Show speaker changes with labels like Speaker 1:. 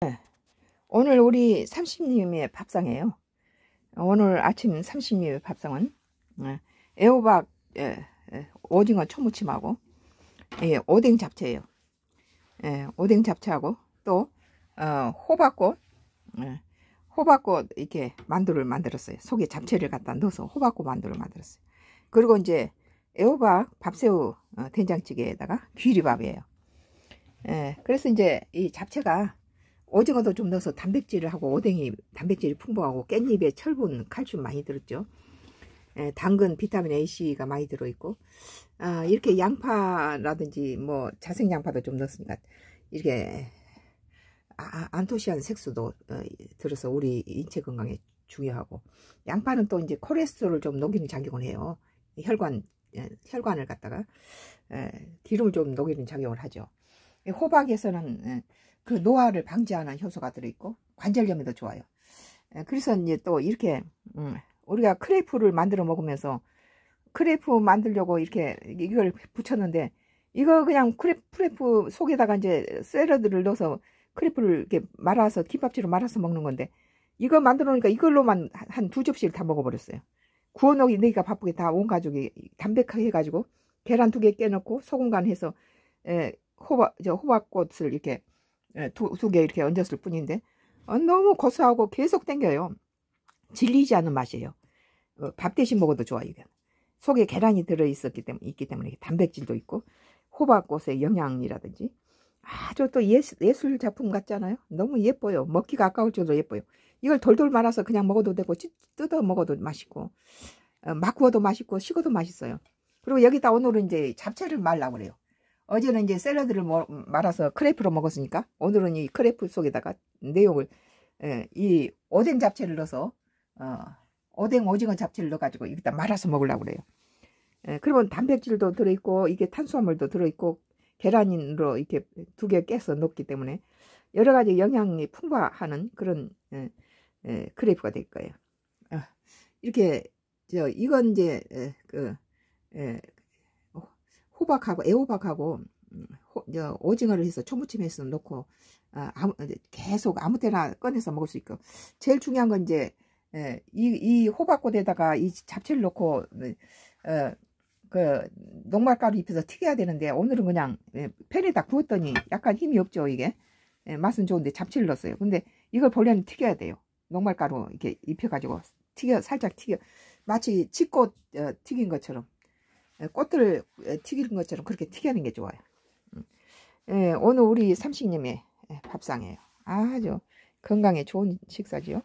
Speaker 1: 네. 오늘 우리 삼십님의 밥상이에요. 오늘 아침 삼십님의 밥상은 네. 애호박 예, 예, 오징어 초무침하고 예, 오뎅 잡채예요. 오뎅 잡채하고 또 어, 호박꽃 호박꽃 이렇게 만두를 만들었어요. 속에 잡채를 갖다 넣어서 호박꽃 만두를 만들었어요. 그리고 이제 애호박 밥새우 어, 된장찌개에다가 귀리밥이에요. 그래서 이제 이 잡채가 오징어도 좀 넣어서 단백질을 하고 오뎅이 단백질이 풍부하고 깻잎에 철분 칼슘 많이 들었죠. 에, 예, 당근 비타민 AC가 많이 들어있고 아, 이렇게 양파라든지 뭐자생 양파도 좀 넣었으니까 이렇게 아, 아, 안토시안 색소도 어, 들어서 우리 인체 건강에 중요하고 양파는 또 이제 콜레스테롤을 좀 녹이는 작용을 해요. 혈관 에, 예, 혈관을 갖다가 에, 예, 기름을 좀 녹이는 작용을 하죠. 호박에서는 예, 그 노화를 방지하는 효소가 들어있고 관절염에도 좋아요. 예, 그래서 이제 또 이렇게 음, 우리가 크레이프를 만들어 먹으면서 크레이프 만들려고 이렇게 이걸 붙였는데 이거 그냥 크레프, 속에다가 이제 샐러드를 넣어서 크레프를 이렇게 말아서 김밥집으로 말아서 먹는 건데 이거 만들어 놓으니까 이걸로만 한 두 접시를 다 먹어버렸어요. 구워 놓으니까 바쁘게 다 온 가족이 담백하게 해가지고 계란 두 개깨놓고 소금 간 해서 에, 예, 호박, 저 호박꽃을 이렇게 예, 두개 이렇게 얹었을 뿐인데 어, 너무 고소하고 계속 땡겨요. 질리지 않은 맛이에요. 어, 밥 대신 먹어도 좋아 이게. 속에 계란이 들어있었기 때문에 있기 때문에 단백질도 있고 호박꽃의 영양이라든지 아주 또 예수, 예술 작품 같잖아요. 너무 예뻐요. 먹기가 아까울 정도로 예뻐요. 이걸 돌돌 말아서 그냥 먹어도 되고 뜯어 먹어도 맛있고 어, 막 구워도 맛있고 식어도 맛있어요. 그리고 여기다 오늘은 이제 잡채를 말라 그래요. 어제는 이제 샐러드를 말아서 크레프로 먹었으니까 오늘은 이 크레프 속에다가 내용을 예, 이 오뎅 잡채를 넣어서 어, 오뎅 오징어 잡채를 넣어가지고 여기다 말아서 먹으려고 그래요. 예, 그러면 단백질도 들어있고 이게 탄수화물도 들어있고 계란으로 이렇게 두 개 깨서 넣기 때문에 여러 가지 영양이 풍부하는 그런 예, 예, 크레프가 될 거예요. 아, 이렇게 저 이건 이제 예, 그 예, 호박하고 애호박하고 호, 오징어를 해서 초무침해서 넣고 아, 아무, 계속 아무 때나 꺼내서 먹을 수 있고 제일 중요한 건 이제 에, 예, 이, 이 호박꽃에다가 이 잡채를 넣고 네, 어, 그 녹말가루 입혀서 튀겨야 되는데 오늘은 그냥 예, 팬에다 구웠더니 약간 힘이 없죠 이게 에, 예, 맛은 좋은데 잡채를 넣었어요 근데 이걸 본래면 튀겨야 돼요 녹말가루 이렇게 입혀가지고 튀겨 살짝 튀겨 마치 치꽃 어, 튀긴 것처럼 예, 꽃들을 예, 튀기는 것처럼 그렇게 튀기는 게 좋아요. 음. 예, 오늘 우리 삼식님의 예, 밥상이에요. 아주 건강에 좋은 식사지요.